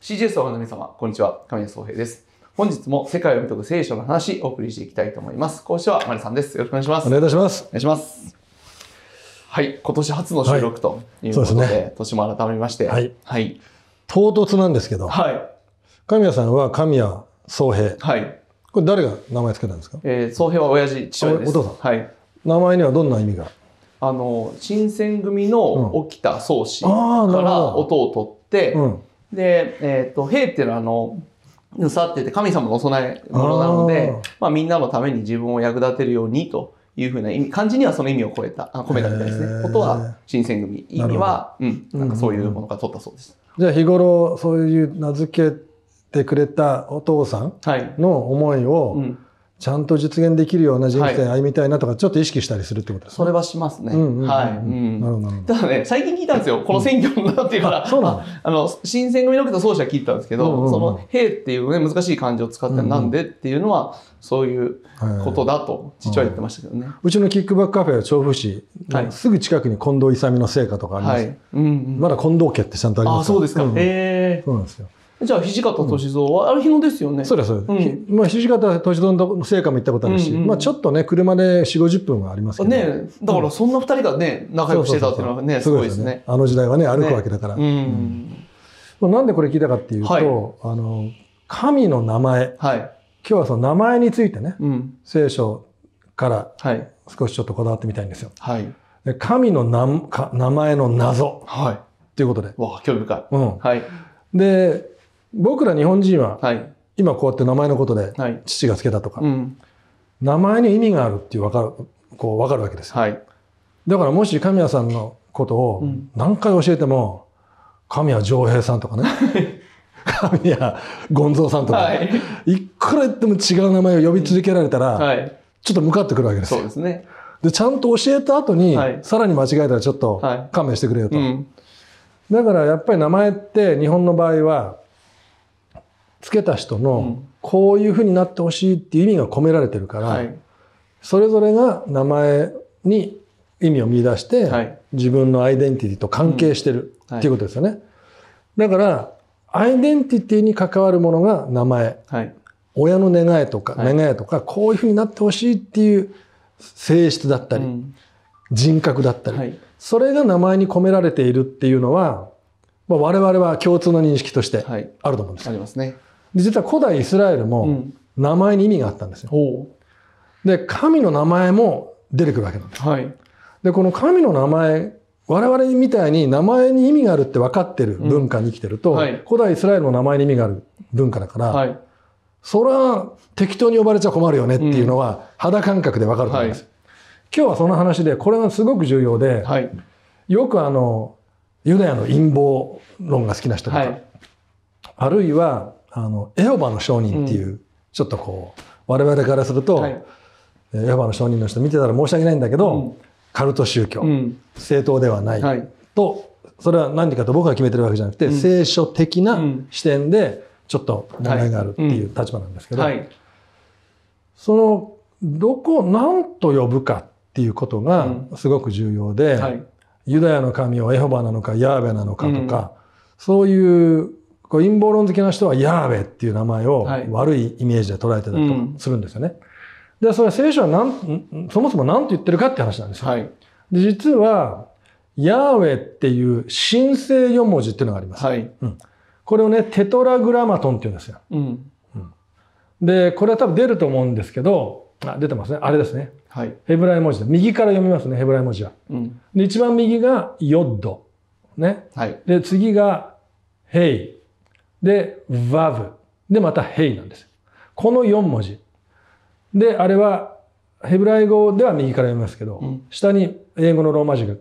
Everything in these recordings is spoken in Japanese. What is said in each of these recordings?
CGS お花見様、こんにちは。神谷宗平です。本日も世界を読み解く聖書の話、お送りしていきたいと思います。講師はマリさんです。よろしくお願いします。お願いいたします。お願いします。はい、今年初の収録ということで、はいでね、年も改めまして、はい、はい。唐突なんですけど、はい。神谷さんは神谷宗平。はい。これ誰が名前つけたんですかえー、宗平は親父、父親です。お父さん。はい。名前にはどんな意味があの、新選組の沖田宗氏から音を取って、うん、うんで、えっ、ー、と、兵っていうのはあの、ぬさってて神様のお供え物なので、まあみんなのために自分を役立てるようにというふうな意味、漢字にはその意味を超えた、あ込めたみたいですね。ことは新選組、意味は、うん、なんかそういうものが取ったそうです。うんうん、じゃあ日頃そういう名付けてくれたお父さんの思いを、はい、うんちゃんと実現できるような人生歩みたいなとか、ちょっと意識したりするってことですか、ね、それはしますね。はい。なるほど。ただね、最近聞いたんですよ。この選挙になってから、そうなのあの、新選組のこと奏者聞いたんですけど、うんうんうん、その、兵っていうね、難しい漢字を使って、なんでっていうのは、そういうことだと、父は言ってましたけどね、はいはい。うちのキックバックカフェは調布市、はい、すぐ近くに近藤勇の成果とかあります。はいうんうん、まだ近藤家ってちゃんとありますあ、そうですか。うん、へえ。そうなんですよ。じゃあ土方歳三は、ある日のですよね。そうです。うん、まあ土方歳三の成果も行ったことあるし、うんうん、まあちょっとね、車で4、50分はありますけどね。ねだからそんな二人がね、仲良くしてたっていうのはね、すごいですね。あの時代はね、歩くわけだから。ね、うん、まあ、なんでこれ聞いたかっていうと、はい、あの、神の名前。はい、今日はその名前についてね、うん、聖書から少しちょっとこだわってみたいんですよ。はい、神の名名前の謎。はい。ということで。わ、興味深い。うん。はい。で、僕ら日本人は、はい、今こうやって名前のことで、はい、父がつけたとか、うん、名前に意味があるっていう分かるこう分かるわけです、はい、だからもし神谷さんのことを何回教えても、うん、神谷丈平さんとかね 神谷権蔵さんとか、はい、いくら言っても違う名前を呼び続けられたら、うんはい、ちょっと向かってくるわけですそうですねでちゃんと教えた後に、はい、さらに間違えたらちょっと勘弁してくれよと、だからやっぱり名前って日本の場合はつけた人の、こういうふうになってほしいっていう意味が込められてるから、はい、それぞれが名前に意味を見出して、はい、自分のアイデンティティと関係してるっていうことですよね。うんはい、だから、アイデンティティに関わるものが名前。親の願いとか、願いとか、こういうふうになってほしいっていう性質だったり、うん、人格だったり、それが名前に込められているっていうのは、まあ、我々は共通の認識としてあると思うんです、はい、ありますね。実は古代イスラエルも名前に意味があったんですよ。うん、で、神の名前も出てくるわけなんです。はい、で、この神の名前、我々みたいに名前に意味があるって分かってる文化に生きてると、うんはい、古代イスラエルの名前に意味がある文化だから、はい、それは適当に呼ばれちゃ困るよねっていうのは肌感覚で分かると思います。うんはい、今日はその話で、これがすごく重要で、よくあの、ユダヤの陰謀論が好きな人とか、あるいはあの、エホバの証人っていう、うん、ちょっとこう、我々からすると、はい、エホバの証人の人見てたら申し訳ないんだけど、うん、カルト宗教、うん、正当ではない、はい、と、それは何かと僕が決めてるわけじゃなくて、聖書的な視点で、ちょっと問題があるっていう立場なんですけど、はい、その、どこ、何と呼ぶかっていうことがすごく重要で、ユダヤの神をエホバなのかヤーベなのかとか、そういうこう陰謀論好きな人はヤーベっていう名前を悪いイメージで捉えてたりとするんですよね。うん、で、それは聖書はなんそもそも何と言ってるかって話なんですよ。はい、で実は、ヤーウェっていう神聖4文字っていうのがあります。はい、うん、これをね、テトラグラマトンっていうんですよ。うんうん、で、これは多分出ると思うんですけど、あ出てますね。あれですね。はい、ヘブライ文字で。右から読みますね、ヘブライ文字は。うん、で、一番右がヨッド。ね。はい、で、次がヘイ。で、ワブ。で、またヘイなんです。この4文字。で、あれは、ヘブライ語では右から読みますけど、うん、下に英語のローマ字が、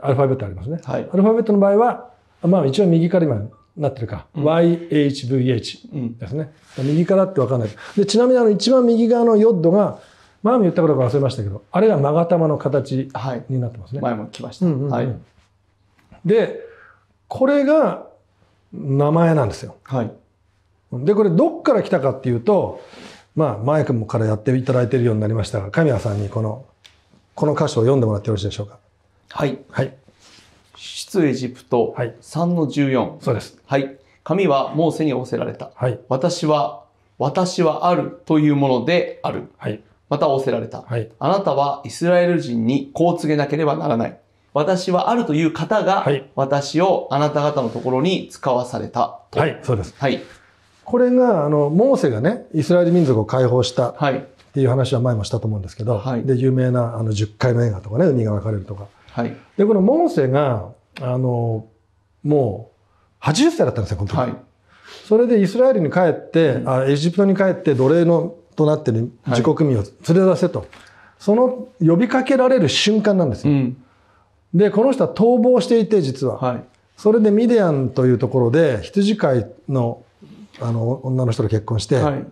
アルファベットありますね。はい、アルファベットの場合は、まあ一応右から今なってるか。うん、YHVH ですね。うん、右からってわかんない。で、ちなみにあの一番右側のヨッドが、前も言ったことか忘れましたけど、あれが勾玉の形になってますね。はい、前も来ました。はい。で、これが名前なんですよ。はい、でこれどっから来たかっていうと、まあ、前からやっていただいているようになりましたが神谷さんにこのこの歌詞を読んでもらってよろしいでしょうか。はい、はい出エジプト3の14、はい、そうですはい神はモーセに仰せられた、はい、私は私はあるというものである、はい、また仰せられた、はい、あなたはイスラエル人にこう告げなければならない私はあるという方が、私をあなた方のところに使わされたと。はい、そうです。はい。これが、あの、モーセがね、イスラエル民族を解放したっていう話は前もしたと思うんですけど、はい、で、有名なあの10回の映画とかね、海が分かれるとか。はい。で、このモーセが、あの、もう、80歳だったんですよ、この時。はい。それでイスラエルに帰って、うん、あエジプトに帰って奴隷のとなってる自国民を連れ出せと、はい、その呼びかけられる瞬間なんですよ。うんで、この人は逃亡していて、実は。はい、それでミディアンというところで、羊飼いのあの女の人と結婚して、はい、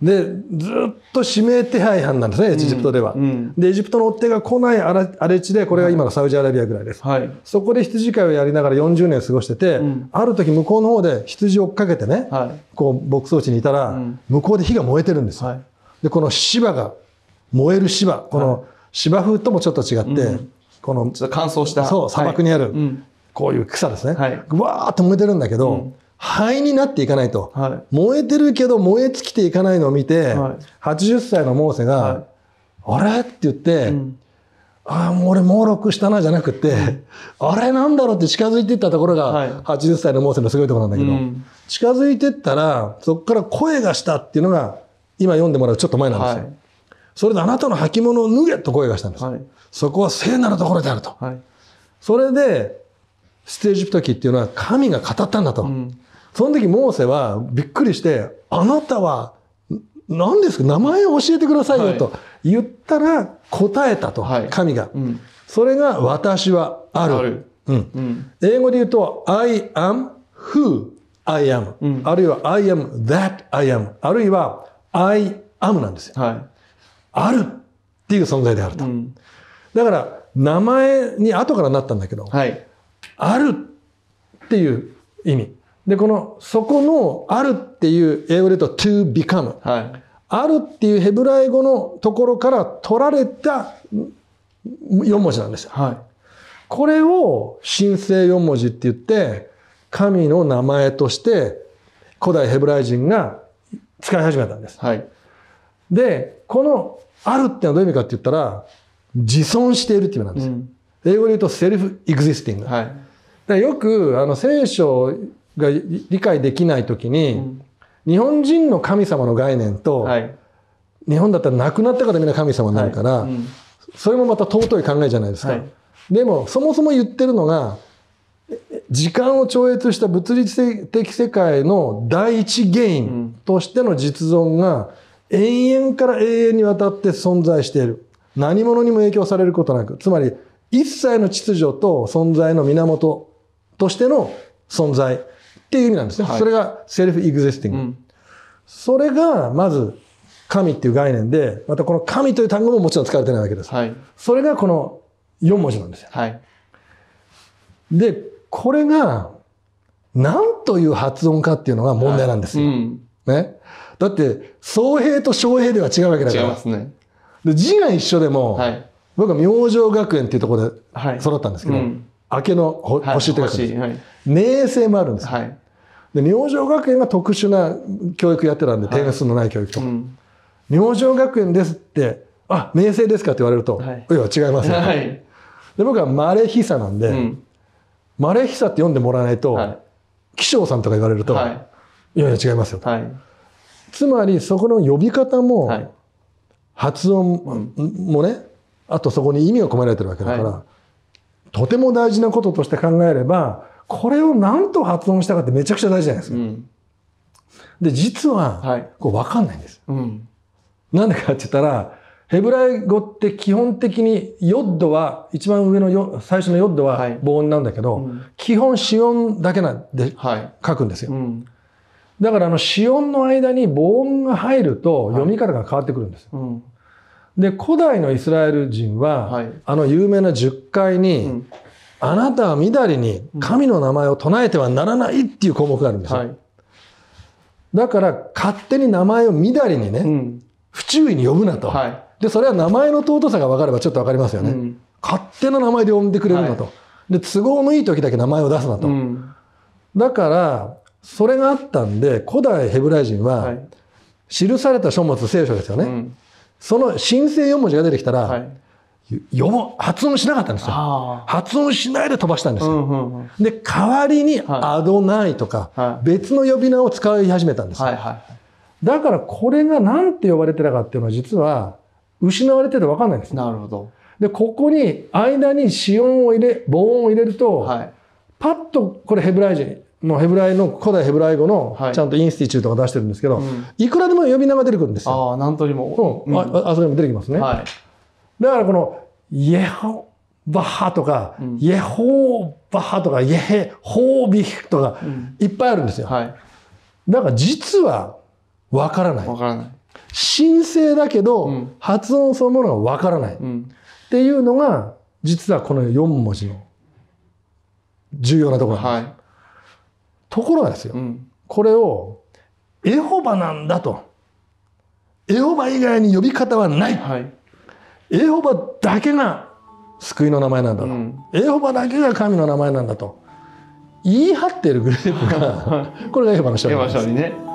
で、ずっと指名手配犯なんですね、エジプトでは。うんうん、で、エジプトの追っ手が来ない荒れ地で、これが今のサウジアラビアぐらいです。はい、そこで羊飼いをやりながら40年過ごしてて、うん、ある時向こうの方で羊を追っかけてね、こう牧草地にいたら、向こうで火が燃えてるんですよ。で、この芝が、燃える芝、この芝風ともちょっと違って、この乾燥したそう砂漠にある、こういう草ですね、はい、わーっと燃えてるんだけど、灰になっていかないと、はい、燃えてるけど燃え尽きていかないのを見て、はい、80歳のモーセが「あれ?」って言って、ああ、もう俺、猛録したな、じゃなくて、あれなんだろうって近づいていったところが、80歳のモーセのすごいところなんだけど、近づいていったら、そこから声がしたっていうのが、今読んでもらうちょっと前なんですよ。それであなたの履物を脱げと声がしたんです。はい、そこは聖なるところであると。はい、それで、ステージプト記っていうのは神が語ったんだと。うん、その時モーセはびっくりして、あなたは何ですか名前を教えてくださいよと言ったら答えたと、はい、神が、うん、それが私はある。うん、英語で言うと I am who I am、うん、あるいは I am that I am あるいは I am なんですよ。はいあるっていう存在であると。うん、だから、名前に後からなったんだけど、はい、あるっていう意味。で、この、そこの、あるっていう英語で言うと、to become、はい。あるっていうヘブライ語のところから取られた4文字なんですよ。はい、これを神聖4文字って言って、神の名前として古代ヘブライ人が使い始めたんです。はい、で、このあるってのはどういう意味かって言ったら、自存しているって意味なんですよ。うん、英語で言うとセルフエグジスティング。はい、だよく、あの、聖書が理解できないときに、うん、日本人の神様の概念と、はい、日本だったら亡くなったからみんな神様になるから、はいうん、それもまた尊い考えじゃないですか。でも、そもそも言ってるのが、時間を超越した物理的世界の第一原因としての実存が、永遠から永遠にわたって存在している。何者にも影響されることなく。つまり、一切の秩序と存在の源としての存在っていう意味なんですね。はい、それがセルフエグゼスティング。それが、まず、神っていう概念で、またこの神という単語ももちろん使われてないわけです。はい、それがこの4文字なんですよ。はい、で、これが、何という発音かっていうのが問題なんですよ。うん、ね。だって、総兵と将兵では違うわけだから。違いますね。で、字が一緒でも、はい、僕は明星学園っていうところで育ったんですけど、はいうん、明けの星って書くんです、はい、名声もあるんです、はい、で、明星学園が特殊な教育やってたんで、定数のない教育とうん、明星学園ですって、あ、名声ですかって言われると、はい、いや、違いますよ、で、僕はマレヒサなんで、うん、マレヒサって読んでもらわないと、はい、紀章さんとか言われると、い、やいや違いますよと。はいつまりそこの呼び方も、はい、発音もね、あとそこに意味が込められてるわけだから、はい、とても大事なこととして考えればこれを何と発音したかってめちゃくちゃ大事じゃないですか。うん、で実は、はい、こう分かんないんです。うん、なんでかって言ったらヘブライ語って基本的にヨッドは一番上のよ最初のヨッドは母音なんだけど、はいうん、基本子音だけなんで書くんですよ。うんだからあの、子音の間に防音が入ると読み方が変わってくるんです。はいうんで古代のイスラエル人は、はい、あの有名な10回に、うん、あなたは緑に神の名前を唱えてはならないっていう項目があるんですよ、はい、だから勝手に名前をみだりにね、うん、不注意に呼ぶなと、はい、でそれは名前の尊さが分かればちょっと分かりますよね、うん、勝手な名前で呼んでくれるなと、で都合のいい時だけ名前を出すなと、だからそれがあったんで、古代ヘブライ人は、記された書物、聖書ですよね。その神聖4文字が出てきたら、よ発音しなかったんですよ。発音しないで飛ばしたんですよ。で、代わりにアドナイとか、別の呼び名を使い始めたんですよ。だからこれが何て呼ばれてたかっていうのは実は失われてて分かんないんです。なるほど。で、ここに間に子音を入れ、母音を入れると、はい、パッとこれヘブライ人、うヘブライの古代ヘブライ語のちゃんとインスティチュートが出してるんですけど、はい、いくらでも呼び名が出てくるんですよ。ああ、何通りも。うん、ああそれも出てきますね。はい、だからこのイエホバッハとか、イエホーバッハとかイエヘホービヒとか、いっぱいあるんですよ。はい、だから実はわからない。わからない。神聖だけど、発音そのものがわからない、っていうのが実はこの4文字の重要なところなんです。はいところがですよ、うん、これをエホバなんだとエホバ以外に呼び方はない、はい、エホバだけが救いの名前なんだと、うん、エホバだけが神の名前なんだと言い張ってるグループが これがエホバの勝利です。